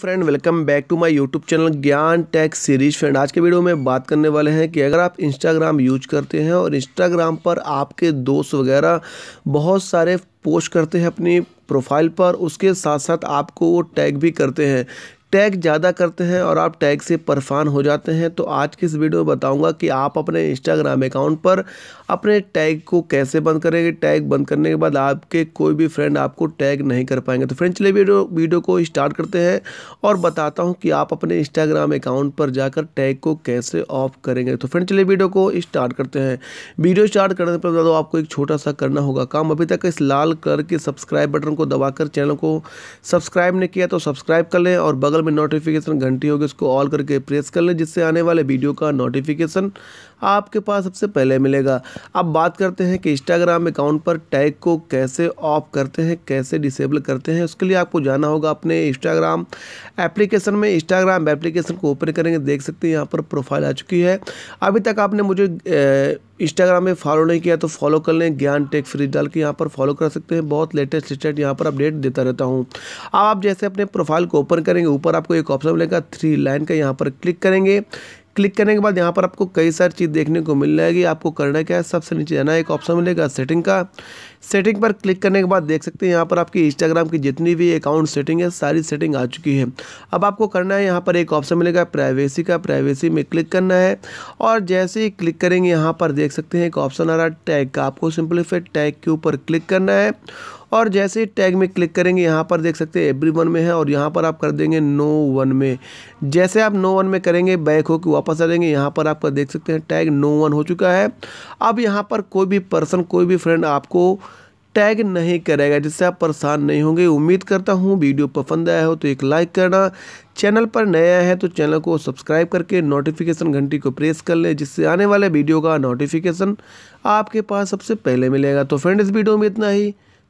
friend welcome back to my YouTube channel Gyan tech series friend आज के video में बात करने वाले हैं कि अगर आप इंस्टाग्राम यूज करते हैं और इंस्टाग्राम पर आपके दोस्त वगैरह बहुत सारे पोस्ट करते हैं अपनी प्रोफाइल पर उसके साथ साथ आपको वो टैग भी करते हैं टैग ज़्यादा करते हैं और आप टैग से परफान हो जाते हैं तो आज की इस वीडियो में बताऊंगा कि आप अपने इंस्टाग्राम अकाउंट पर अपने टैग को कैसे बंद करेंगे टैग बंद करने के बाद आपके कोई भी फ्रेंड आपको टैग नहीं कर पाएंगे तो फ्रेंड चलिए वीडियो वीडियो को स्टार्ट करते हैं और बताता हूँ कि आप अपने इंस्टाग्राम अकाउंट पर जाकर टैग को कैसे ऑफ करेंगे तो फ्रेंड चलिए वीडियो को स्टार्ट करते हैं वीडियो स्टार्ट करने पर बता दो आपको एक छोटा सा करना होगा काम अभी तक इस लाल कलर के सब्सक्राइब बटन को दबाकर चैनल को सब्सक्राइब नहीं किया तो सब्सक्राइब कर लें और बगल में नोटिफिकेशन घंटी होगी उसको ऑल करके प्रेस कर लें जिससे आने वाले वीडियो का नोटिफिकेशन आपके पास सबसे पहले मिलेगा अब बात करते हैं कि इंस्टाग्राम अकाउंट पर टैग को कैसे ऑफ करते हैं कैसे डिसेबल करते हैं उसके लिए आपको जाना होगा अपने इंस्टाग्राम एप्लीकेशन में इंस्टाग्राम एप्लीकेशन को ओपन करेंगे देख सकते हैं यहाँ पर प्रोफाइल आ चुकी है अभी तक आपने मुझे ए, इंस्टाग्राम में फॉलो नहीं किया तो फॉलो कर लें ज्ञान टेक फ्री डाल के यहाँ पर फॉलो कर सकते हैं बहुत लेटेस्ट स्टेट यहाँ पर अपडेट देता रहता हूँ आप जैसे अपने प्रोफाइल को ओपन करेंगे ऊपर आपको एक ऑप्शन मिलेगा थ्री लाइन का यहाँ पर क्लिक करेंगे क्लिक करने के बाद यहाँ पर आपको कई सारी चीज़ देखने को मिल जाएगी आपको करना क्या है सबसे नीचे जाना एक ऑप्शन मिलेगा सेटिंग का सेटिंग पर क्लिक करने के बाद देख सकते हैं यहाँ पर आपकी इंस्टाग्राम की जितनी भी अकाउंट सेटिंग है सारी सेटिंग आ चुकी है अब आपको करना है यहाँ पर एक ऑप्शन मिलेगा प्राइवेसी का प्राइवेसी में क्लिक करना है और जैसे ही क्लिक करेंगे यहाँ पर देख सकते हैं एक ऑप्शन आ रहा है टैग का आपको सिंपली फिर टैग के ऊपर क्लिक करना है और जैसे ही टैग में क्लिक करेंगे यहाँ पर देख सकते हैं एवरी वन में है और यहाँ पर आप कर देंगे नो वन में जैसे आप नो वन में करेंगे बैक होकर वापस आ जाएंगे यहाँ पर आप देख सकते हैं टैग नो वन हो चुका है अब यहाँ पर कोई भी पर्सन कोई भी फ्रेंड आपको टैग नहीं करेगा जिससे आप परेशान नहीं होंगे उम्मीद करता हूँ वीडियो पसंद आया हो तो एक लाइक करना चैनल पर नया है तो चैनल को सब्सक्राइब करके नोटिफिकेशन घंटी को प्रेस कर लें जिससे आने वाले वीडियो का नोटिफिकेशन आपके पास सबसे पहले मिलेगा तो फ्रेंड इस वीडियो में इतना ही